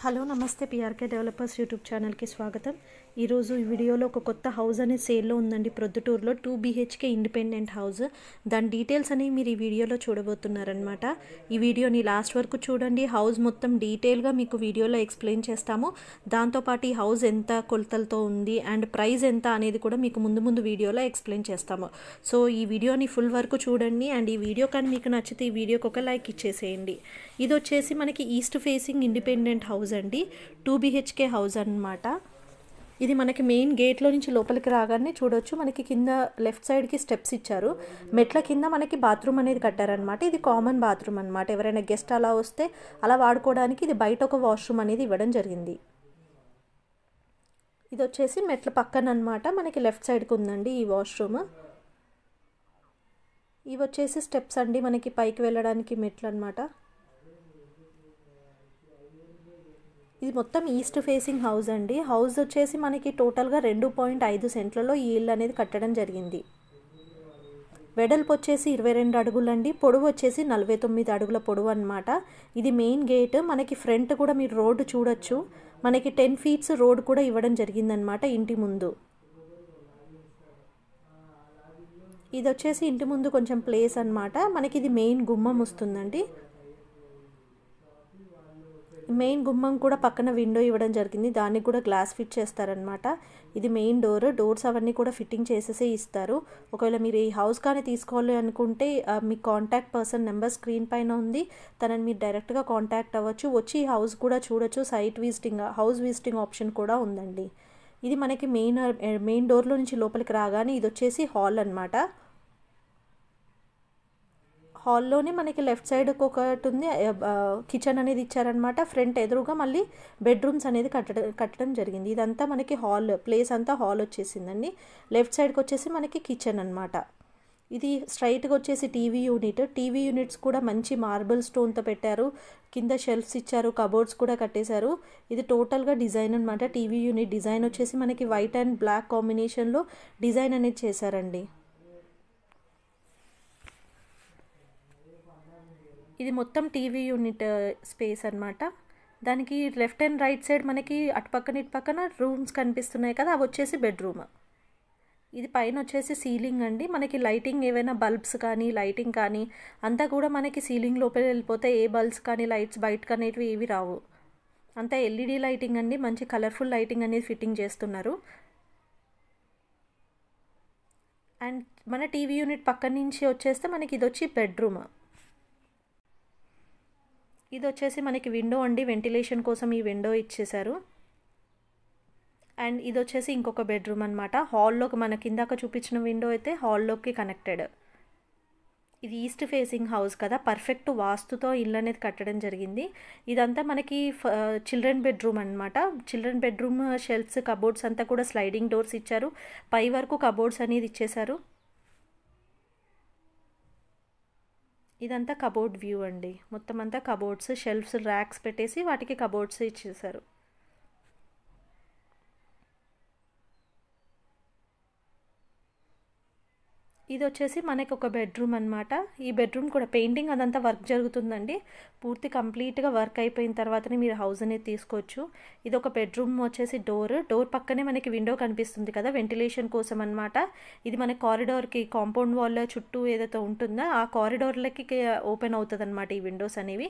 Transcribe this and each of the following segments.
hello నమస్తే PRK developers YouTube ఛానల్కి స్వాగతం ఈరోజు ఈ వీడియోలో ఒక కొత్త హౌస్ అనే సేల్లో ఉందండి ప్రొద్దుటూరులో టూ బీహెచ్కే ఇండిపెండెంట్ హౌస్ దాని డీటెయిల్స్ అనేవి మీరు ఈ వీడియోలో చూడబోతున్నారనమాట ఈ వీడియోని లాస్ట్ వరకు చూడండి హౌస్ మొత్తం డీటెయిల్గా మీకు వీడియోలో ఎక్స్ప్లెయిన్ చేస్తాము దాంతోపాటు ఈ హౌస్ ఎంత కొలతలతో ఉంది అండ్ ప్రైస్ ఎంత అనేది కూడా మీకు ముందు ముందు వీడియోలో ఎక్స్ప్లెయిన్ చేస్తాము సో ఈ వీడియోని ఫుల్ వరకు చూడండి అండ్ ఈ వీడియో కానీ మీకు నచ్చితే ఈ వీడియోకి ఒక లైక్ ఇచ్చేసేయండి ఇది వచ్చేసి మనకి east facing independent house house అండి టూ బీహెచ్కే హౌస్ అనమాట ఇది మనకి మెయిన్ గేట్లో నుంచి లోపలికి రాగానే చూడొచ్చు మనకి కింద లెఫ్ట్ సైడ్కి స్టెప్స్ ఇచ్చారు మెట్ల కింద మనకి బాత్రూమ్ అనేది కట్టారనమాట ఇది కామన్ బాత్రూమ్ అనమాట ఎవరైనా గెస్ట్ అలా వస్తే అలా వాడుకోవడానికి ఇది బయట ఒక వాష్రూమ్ అనేది ఇవ్వడం జరిగింది ఇది వచ్చేసి మెట్ల పక్కన అనమాట మనకి లెఫ్ట్ సైడ్కి ఉందండి ఈ వాష్రూమ్ ఇవి వచ్చేసి స్టెప్స్ అండి మనకి పైకి వెళ్ళడానికి మెట్లు అనమాట ఇది మొత్తం ఈస్ట్ ఫేసింగ్ హౌస్ అండి హౌస్ వచ్చేసి మనకి టోటల్గా రెండు పాయింట్ ఐదు సెంట్లలో ఈ ఇల్లు అనేది కట్టడం జరిగింది వెడల్పు వచ్చేసి ఇరవై రెండు అడుగులండి పొడవు వచ్చేసి నలభై తొమ్మిది అడుగుల పొడవు అనమాట ఇది మెయిన్ గేట్ మనకి ఫ్రంట్ కూడా మీరు రోడ్డు చూడొచ్చు మనకి టెన్ ఫీట్స్ రోడ్ కూడా ఇవ్వడం జరిగిందనమాట ఇంటి ముందు ఇది వచ్చేసి ఇంటి ముందు కొంచెం ప్లేస్ అనమాట మనకి ఇది మెయిన్ గుమ్మం వస్తుందండి మెయిన్ గుమ్మం కూడా పక్కన విండో ఇవ్వడం జరిగింది దానికి కూడా గ్లాస్ ఫిట్ చేస్తారనమాట ఇది మెయిన్ డోర్ డోర్స్ అవన్నీ కూడా ఫిట్టింగ్ చేసేసే ఇస్తారు ఒకవేళ మీరు ఈ హౌస్ కానీ తీసుకోవాలి అనుకుంటే మీ కాంటాక్ట్ పర్సన్ నెంబర్ స్క్రీన్ పైన ఉంది తనని మీరు డైరెక్ట్గా కాంటాక్ట్ అవ్వచ్చు వచ్చి ఈ హౌస్ కూడా చూడొచ్చు site visiting house visiting option కూడా ఉందండి ఇది మనకి మెయిన్ మెయిన్ డోర్లో నుంచి లోపలికి రాగానే ఇది వచ్చేసి హాల్ అనమాట హాల్లోనే మనకి లెఫ్ట్ సైడ్కి ఒకటి ఉంది కిచెన్ అనేది ఇచ్చారనమాట ఫ్రంట్ ఎదురుగా మళ్ళీ బెడ్రూమ్స్ అనేది కట్టడం కట్టడం జరిగింది ఇదంతా మనకి హాల్ ప్లేస్ అంతా హాల్ వచ్చేసిందండి లెఫ్ట్ సైడ్కి వచ్చేసి మనకి కిచెన్ అనమాట ఇది స్ట్రైట్గా వచ్చేసి టీవీ యూనిట్ టీవీ యూనిట్స్ కూడా మంచి మార్బుల్ స్టోన్తో పెట్టారు కింద షెల్ఫ్స్ ఇచ్చారు కబోర్డ్స్ కూడా కట్టేశారు ఇది టోటల్గా డిజైన్ అనమాట టీవీ యూనిట్ డిజైన్ వచ్చేసి మనకి వైట్ అండ్ బ్లాక్ కాంబినేషన్లో డిజైన్ అనేది చేశారండి ఇది మొత్తం టీవీ యూనిట్ స్పేస్ అనమాట దానికి లెఫ్ట్ అండ్ రైట్ సైడ్ మనకి అటుపక్కన ఇటు పక్కన రూమ్స్ కనిపిస్తున్నాయి కదా అవి వచ్చేసి బెడ్రూమ్ ఇది పైన వచ్చేసి సీలింగ్ అండి మనకి లైటింగ్ ఏవైనా బల్బ్స్ కానీ లైటింగ్ కానీ అంతా కూడా మనకి సీలింగ్ లోపల వెళ్ళిపోతే ఏ బల్బ్స్ కానీ లైట్స్ బయట అనేవి ఏవి రావు అంతా ఎల్ఈడి లైటింగ్ అండి మంచి కలర్ఫుల్ లైటింగ్ అనేది ఫిట్టింగ్ చేస్తున్నారు అండ్ మన టీవీ యూనిట్ పక్క నుంచి వచ్చేస్తే మనకి ఇది వచ్చి బెడ్రూమ్ ఇది వచ్చేసి మనకి విండో అండి వెంటిలేషన్ కోసం ఈ విండో ఇచ్చేశారు అండ్ ఇది వచ్చేసి ఇంకొక బెడ్రూమ్ అనమాట హాల్లోకి మనకి ఇందాక చూపించిన విండో అయితే హాల్లోకి కనెక్టెడ్ ఇది ఈస్ట్ ఫేసింగ్ హౌస్ కదా పర్ఫెక్ట్ వాస్తుతో ఇల్లు అనేది కట్టడం జరిగింది ఇదంతా మనకి చిల్డ్రన్ బెడ్రూమ్ అనమాట చిల్డ్రన్ బెడ్రూమ్ షెల్ఫ్స్ కబోర్డ్స్ అంతా కూడా స్లైడింగ్ డోర్స్ ఇచ్చారు పై వరకు కబోర్డ్స్ అనేది ఇచ్చేశారు ఇదంతా కబోర్డ్ వ్యూ అండి మొత్తం అంతా కబోర్డ్స్ షెల్ఫ్స్ ర్యాక్స్ పెట్టేసి వాటికి కబోర్డ్స్ ఇచ్చేసారు ఇది వచ్చేసి మనకి ఒక బెడ్రూమ్ అనమాట ఈ బెడ్రూమ్ కూడా పెయింటింగ్ అదంతా వర్క్ జరుగుతుందండి పూర్తి కంప్లీట్గా వర్క్ అయిపోయిన తర్వాతనే మీరు హౌస్ అనేది తీసుకోవచ్చు ఇది ఒక బెడ్రూమ్ వచ్చేసి డోర్ డోర్ పక్కనే మనకి విండో కనిపిస్తుంది కదా వెంటిలేషన్ కోసం అనమాట ఇది మన కారిడోర్కి కాంపౌండ్ వాల్ చుట్టూ ఏదైతే ఉంటుందో ఆ కారిడోర్లకి ఓపెన్ అవుతుంది ఈ విండోస్ అనేవి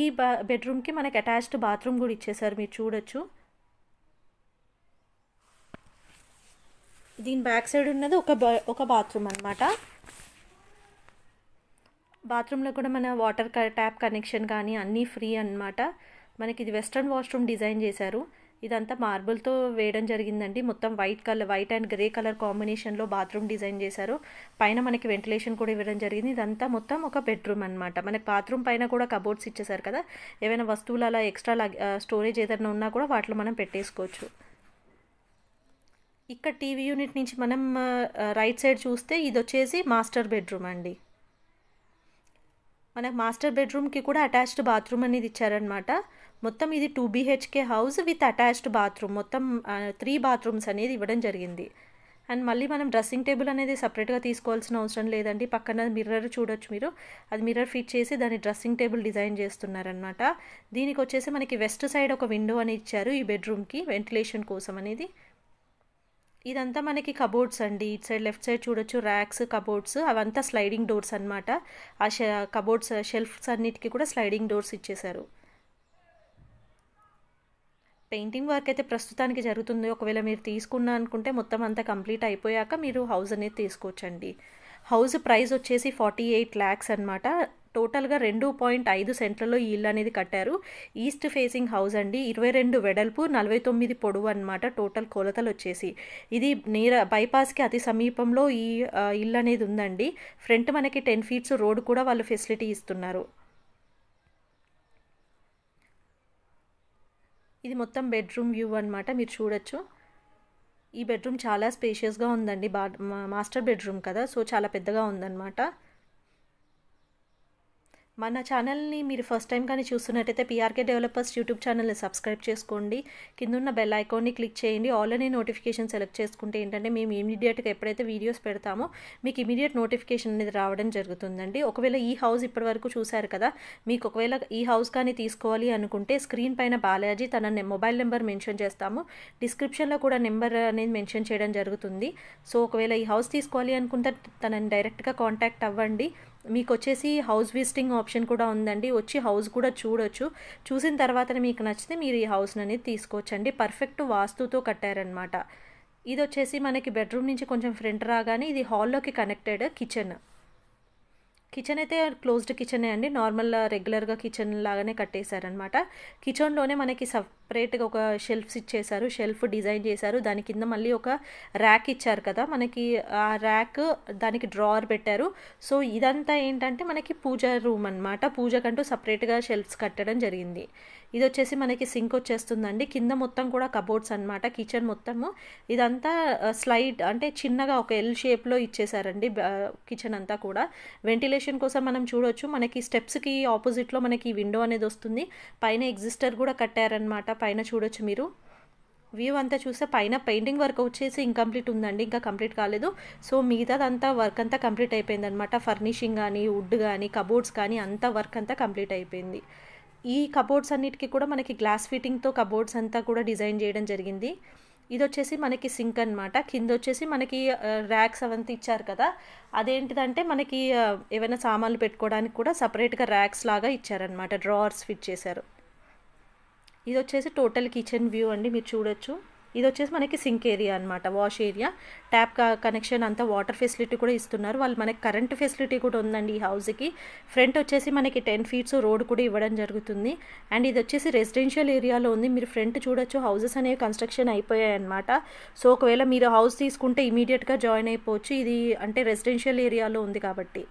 ఈ బెడ్రూమ్కి మనకి అటాచ్డ్ బాత్రూమ్ కూడా ఇచ్చేసారు మీరు చూడొచ్చు దీని బ్యాక్ సైడ్ ఉన్నది ఒక ఒక బాత్రూమ్ అనమాట బాత్రూంలో కూడా మన వాటర్ ట్యాప్ కనెక్షన్ కానీ అన్నీ ఫ్రీ అనమాట మనకి ఇది వెస్ట్రన్ వాష్రూమ్ డిజైన్ చేశారు ఇదంతా మార్బుల్తో వేయడం జరిగిందండి మొత్తం white colour white and grey colour కాంబినేషన్లో బాత్రూమ్ డిజైన్ చేశారు పైన మనకి వెంటిలేషన్ కూడా ఇవ్వడం జరిగింది ఇదంతా మొత్తం ఒక బెడ్రూమ్ అనమాట మనకి బాత్రూమ్ పైన కూడా కబోర్డ్స్ ఇచ్చేసారు కదా ఏమైనా వస్తువులు అలా ఎక్స్ట్రా స్టోరేజ్ ఏదైనా ఉన్నా కూడా వాటిలో మనం పెట్టేసుకోవచ్చు ఇక్కడ టీవీ యూనిట్ నుంచి మనం రైట్ సైడ్ చూస్తే ఇది వచ్చేసి మాస్టర్ బెడ్రూమ్ అండి మనకు మాస్టర్ బెడ్రూమ్కి కూడా అటాచ్డ్ బాత్రూమ్ అనేది ఇచ్చారనమాట మొత్తం ఇది two BHK house with attached bathroom మొత్తం త్రీ బాత్రూమ్స్ అనేది ఇవ్వడం జరిగింది అండ్ మళ్ళీ మనం డ్రెస్సింగ్ టేబుల్ అనేది సపరేట్గా తీసుకోవాల్సిన అవసరం లేదండి పక్కన మిర్రర్ చూడొచ్చు మీరు అది మిర్రర్ ఫిట్ చేసి దాని డ్రెస్సింగ్ టేబుల్ డిజైన్ చేస్తున్నారనమాట దీనికి వచ్చేసి మనకి వెస్ట్ సైడ్ ఒక విండో అని ఇచ్చారు ఈ బెడ్రూమ్కి వెంటిలేషన్ కోసం అనేది ఇదంతా మనకి కబోర్డ్స్ అండి ఇటు సైడ్ లెఫ్ట్ సైడ్ చూడొచ్చు ర్యాక్స్ కబోర్డ్స్ అవంతా స్లైడింగ్ డోర్స్ అనమాట ఆ కబోర్డ్స్ షెల్ఫ్స్ అన్నిటికీ కూడా స్లైడింగ్ డోర్స్ ఇచ్చేశారు పెయింటింగ్ వర్క్ అయితే ప్రస్తుతానికి జరుగుతుంది ఒకవేళ మీరు తీసుకున్నా అనుకుంటే మొత్తం అంతా కంప్లీట్ అయిపోయాక మీరు హౌస్ అనేది తీసుకోవచ్చండి హౌస్ ప్రైస్ వచ్చేసి ఫార్టీ ఎయిట్ ల్యాక్స్ అనమాట టోటల్గా రెండు పాయింట్ ఐదు సెంట్లలో ఈ ఇల్లు అనేది కట్టారు ఈస్ట్ ఫేసింగ్ హౌస్ అండి ఇరవై రెండు వెడల్పు నలభై తొమ్మిది పొడవు అనమాట టోటల్ కొలతలు వచ్చేసి ఇది నీర బైపాస్కి అతి సమీపంలో ఈ ఇల్లు అనేది ఉందండి ఫ్రంట్ మనకి టెన్ ఫీట్స్ రోడ్ కూడా వాళ్ళు ఫెసిలిటీ ఇస్తున్నారు ఇది మొత్తం బెడ్రూమ్ వ్యూ అనమాట మీరు చూడొచ్చు ఈ బెడ్రూమ్ చాలా స్పేషియస్గా ఉందండి బా మాస్టర్ బెడ్రూమ్ కదా సో చాలా పెద్దగా ఉందన్నమాట మన ఛానల్ని మీరు ఫస్ట్ టైం కానీ చూస్తున్నట్టయితే పీఆర్కే డెవలపర్స్ యూట్యూబ్ ఛానల్ని సబ్స్క్రైబ్ చేసుకోండి కింద ఉన్న బెల్ ఐకాన్ని క్లిక్ చేయండి ఆల్ అనే నోటిఫికేషన్ సెలెక్ట్ చేసుకుంటే ఏంటంటే మేము ఇమీడియట్గా ఎప్పుడైతే వీడియోస్ పెడతామో మీకు ఇమీడియట్ నోటిఫికేషన్ అనేది రావడం జరుగుతుందండి ఒకవేళ ఈ హౌస్ ఇప్పటివరకు చూశారు కదా మీకు ఒకవేళ ఈ హౌస్ కానీ తీసుకోవాలి అనుకుంటే స్క్రీన్ పైన బాలాజీ తన మొబైల్ నెంబర్ మెన్షన్ చేస్తాము డిస్క్రిప్షన్లో కూడా నెంబర్ అనేది మెన్షన్ చేయడం జరుగుతుంది సో ఒకవేళ ఈ హౌస్ తీసుకోవాలి అనుకుంటే తనని డైరెక్ట్గా కాంటాక్ట్ అవ్వండి మీకు వచ్చేసి హౌస్ విజిటింగ్ ఆప్షన్ కూడా ఉందండి వచ్చి హౌస్ కూడా చూడొచ్చు చూసిన తర్వాత మీకు నచ్చితే మీరు ఈ హౌస్ని అనేది తీసుకోవచ్చండి పర్ఫెక్ట్ వాస్తుతో కట్టారనమాట ఇది వచ్చేసి మనకి బెడ్రూమ్ నుంచి కొంచెం ఫ్రంట్ రాగానే ఇది హాల్లోకి కనెక్టెడ్ కిచెన్ కిచెన్ అయితే క్లోజ్డ్ కిచెనే అండి నార్మల్ రెగ్యులర్గా కిచెన్ లాగానే కట్టేశారనమాట కిచెన్లోనే మనకి సబ్ సపరేట్గా ఒక షెల్ఫ్స్ ఇచ్చేశారు షెల్ఫ్ డిజైన్ చేశారు దాని కింద మళ్ళీ ఒక ర్యాక్ ఇచ్చారు కదా మనకి ఆ ర్యాక్ దానికి డ్రాయర్ పెట్టారు సో ఇదంతా ఏంటంటే మనకి పూజ రూమ్ అనమాట పూజకంటూ సపరేట్గా షెల్ఫ్స్ కట్టడం జరిగింది ఇది వచ్చేసి మనకి సింక్ వచ్చేస్తుందండి కింద మొత్తం కూడా కబోర్డ్స్ అనమాట కిచెన్ మొత్తము ఇదంతా స్లైడ్ అంటే చిన్నగా ఒక ఎల్ షేప్లో ఇచ్చేసారండి కిచెన్ అంతా కూడా వెంటిలేషన్ కోసం మనం చూడొచ్చు మనకి స్టెప్స్కి ఆపోజిట్లో మనకి విండో అనేది వస్తుంది పైన ఎగ్జిస్టర్ కూడా కట్టారనమాట పైన చూడొచ్చు మీరు వ్యూ అంతా చూస్తే పైన పెయింటింగ్ వర్క్ వచ్చేసి ఇంకంప్లీట్ ఉందండి ఇంకా కంప్లీట్ కాలేదు సో మిగతాదంతా వర్క్ అంతా కంప్లీట్ అయిపోయిందనమాట ఫర్నిషింగ్ కానీ వుడ్ కానీ కబోర్డ్స్ కానీ అంతా వర్క్ అంతా కంప్లీట్ అయిపోయింది ఈ కబోర్డ్స్ అన్నిటికీ కూడా మనకి గ్లాస్ ఫిట్టింగ్తో కబోర్డ్స్ అంతా కూడా డిజైన్ చేయడం జరిగింది ఇది వచ్చేసి మనకి సింక్ అనమాట కింద వచ్చేసి మనకి ర్యాక్స్ అవంతా ఇచ్చారు కదా అదేంటిదంటే మనకి ఏమైనా సామాన్లు పెట్టుకోవడానికి కూడా సపరేట్గా ర్యాక్స్ లాగా ఇచ్చారనమాట డ్రావర్స్ ఫిట్ చేశారు ఇది వచ్చేసి టోటల్ కిచెన్ వ్యూ అండి మీరు చూడొచ్చు ఇది వచ్చేసి మనకి సింక్ ఏరియా అనమాట వాష్ ఏరియా ట్యాప్ కనెక్షన్ అంతా వాటర్ ఫెసిలిటీ కూడా ఇస్తున్నారు వాళ్ళు మనకి కరెంట్ ఫెసిలిటీ కూడా ఉందండి ఈ హౌస్కి ఫ్రంట్ వచ్చేసి మనకి టెన్ ఫీట్స్ రోడ్ కూడా ఇవ్వడం జరుగుతుంది అండ్ ఇది వచ్చేసి రెసిడెన్షియల్ ఏరియాలో ఉంది మీరు ఫ్రంట్ చూడొచ్చు హౌసెస్ అనేవి కన్స్ట్రక్షన్ అయిపోయాయి అనమాట సో ఒకవేళ మీరు హౌస్ తీసుకుంటే ఇమీడియట్గా జాయిన్ అయిపోవచ్చు ఇది అంటే రెసిడెన్షియల్ ఏరియాలో ఉంది కాబట్టి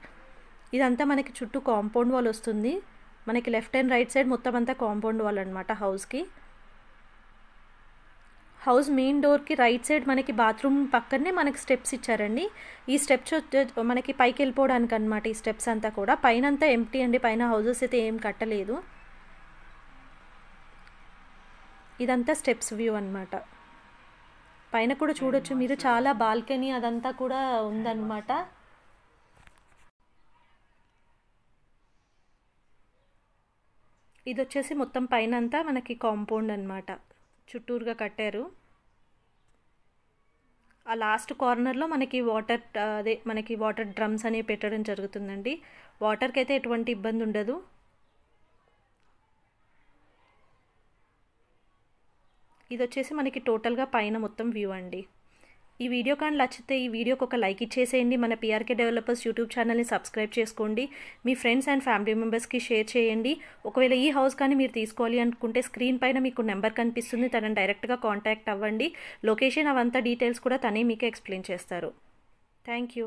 ఇదంతా మనకి చుట్టూ కాంపౌండ్ వాల్ వస్తుంది మనకి లెఫ్ట్ అండ్ రైట్ సైడ్ మొత్తం అంతా కాంపౌండ్ వాల్ అనమాట హౌస్కి హౌస్ మెయిన్ డోర్కి రైట్ సైడ్ మనకి బాత్రూమ్ పక్కనే మనకి స్టెప్స్ ఇచ్చారండి ఈ స్టెప్స్ మనకి పైకి వెళ్ళిపోవడానికి అనమాట ఈ స్టెప్స్ అంతా కూడా పైన అంతా ఎంటీ అండి పైన హౌజెస్ అయితే ఏం కట్టలేదు ఇదంతా స్టెప్స్ వ్యూ అనమాట పైన కూడా చూడొచ్చు మీరు చాలా బాల్కనీ అదంతా కూడా ఉందన్నమాట ఇది వచ్చేసి మొత్తం పైన అంతా మనకి కాంపౌండ్ అనమాట చుట్టూరుగా కట్టారు ఆ లాస్ట్ కార్నర్లో మనకి వాటర్ అదే మనకి వాటర్ డ్రమ్స్ అనేవి పెట్టడం జరుగుతుందండి వాటర్కి అయితే ఎటువంటి ఇబ్బంది ఉండదు ఇది వచ్చేసి మనకి టోటల్గా పైన మొత్తం వ్యూ అండి ఈ వీడియో కానీ నచ్చితే ఈ వీడియోకి ఒక లైక్ ఇచ్చేసేయండి మన పిఆర్కే డెవలపర్స్ యూట్యూబ్ ఛానల్ని సబ్స్క్రైబ్ చేసుకోండి మీ ఫ్రెండ్స్ అండ్ ఫ్యామిలీ మెంబర్స్కి షేర్ చేయండి ఒకవేళ ఈ హౌస్ కానీ మీరు తీసుకోవాలి అనుకుంటే స్క్రీన్ పైన మీకు నెంబర్ కనిపిస్తుంది తనని డైరెక్ట్గా కాంటాక్ట్ అవ్వండి లొకేషన్ అవంతా డీటెయిల్స్ కూడా తనే మీకు ఎక్స్ప్లెయిన్ చేస్తారు థ్యాంక్